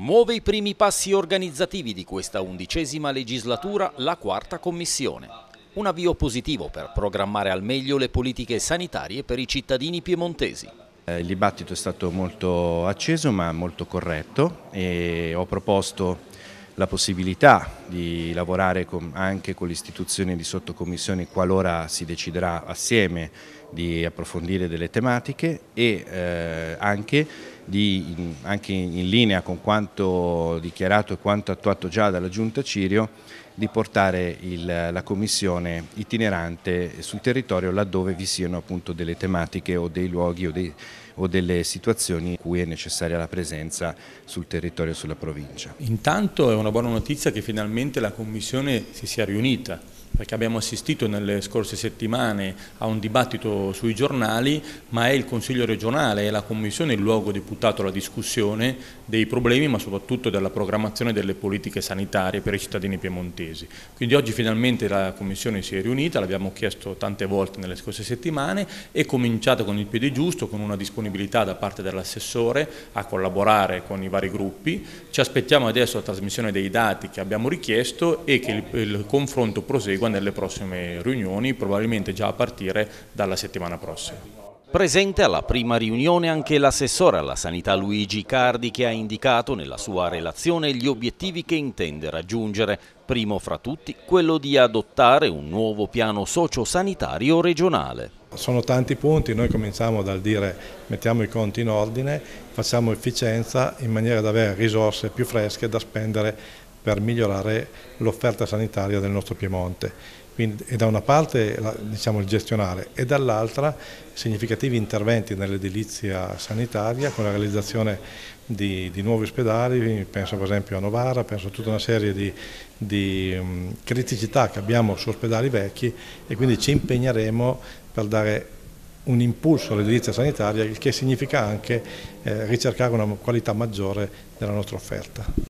Muove i primi passi organizzativi di questa undicesima legislatura la quarta commissione. Un avvio positivo per programmare al meglio le politiche sanitarie per i cittadini piemontesi. Eh, il dibattito è stato molto acceso ma molto corretto e ho proposto la possibilità di lavorare con, anche con l'istituzione di sottocommissioni qualora si deciderà assieme di approfondire delle tematiche e eh, anche di, anche in linea con quanto dichiarato e quanto attuato già dalla Giunta Cirio, di portare il, la commissione itinerante sul territorio laddove vi siano appunto delle tematiche o dei luoghi o dei o delle situazioni in cui è necessaria la presenza sul territorio e sulla provincia. Intanto è una buona notizia che finalmente la Commissione si sia riunita perché abbiamo assistito nelle scorse settimane a un dibattito sui giornali, ma è il Consiglio regionale e la Commissione il luogo deputato alla discussione dei problemi, ma soprattutto della programmazione delle politiche sanitarie per i cittadini piemontesi. Quindi oggi finalmente la Commissione si è riunita, l'abbiamo chiesto tante volte nelle scorse settimane, è cominciata con il piede giusto, con una disponibilità disponibilità da parte dell'assessore a collaborare con i vari gruppi. Ci aspettiamo adesso la trasmissione dei dati che abbiamo richiesto e che il, il confronto prosegua nelle prossime riunioni, probabilmente già a partire dalla settimana prossima. Presente alla prima riunione anche l'assessore alla sanità Luigi Cardi che ha indicato nella sua relazione gli obiettivi che intende raggiungere, primo fra tutti quello di adottare un nuovo piano sociosanitario regionale. Sono tanti punti, noi cominciamo dal dire mettiamo i conti in ordine, facciamo efficienza in maniera da avere risorse più fresche da spendere per migliorare l'offerta sanitaria del nostro Piemonte. Quindi, da una parte diciamo, il gestionale e dall'altra significativi interventi nell'edilizia sanitaria con la realizzazione di, di, nuovi ospedali, penso per esempio a Novara, penso a tutta una serie di, di criticità che abbiamo su ospedali vecchi e quindi ci impegneremo per dare un impulso all'edilizia sanitaria, il che significa anche eh, ricercare una qualità maggiore della nostra offerta.